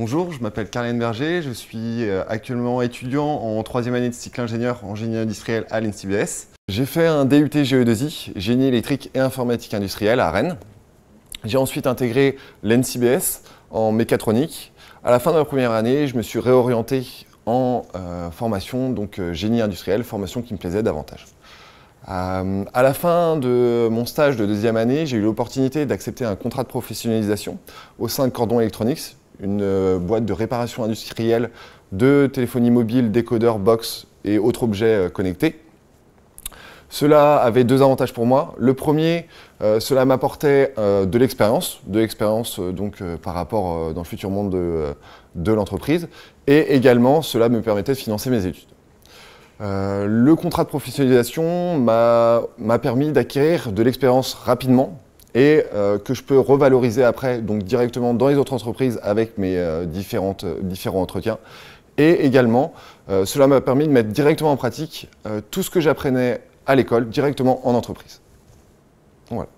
Bonjour, je m'appelle Carlène Berger, je suis euh, actuellement étudiant en troisième année de cycle ingénieur en génie industriel à l'NCBS. J'ai fait un DUT GE2I, génie électrique et informatique industrielle à Rennes. J'ai ensuite intégré l'NCBS en mécatronique. À la fin de ma première année, je me suis réorienté en euh, formation, donc euh, génie industriel, formation qui me plaisait davantage. à la fin de mon stage de deuxième année, j'ai eu l'opportunité d'accepter un contrat de professionnalisation au sein de Cordon Electronics, une euh, boîte de réparation industrielle de téléphonie mobile, décodeur, box et autres objets euh, connectés. Cela avait deux avantages pour moi. Le premier, euh, cela m'apportait de l'expérience, de l'expérience donc par rapport dans le futur monde de l'entreprise, et également cela me permettait de financer mes études. le contrat de professionnalisation m'a permis d'acquérir de l'expérience rapidement, et euh, que je peux revaloriser après, donc directement dans les autres entreprises avec mes euh, différentes, différents entretiens. Et également, euh, cela m'a permis de mettre directement en pratique tout ce que j'apprenais à l'école, directement en entreprise. Voilà.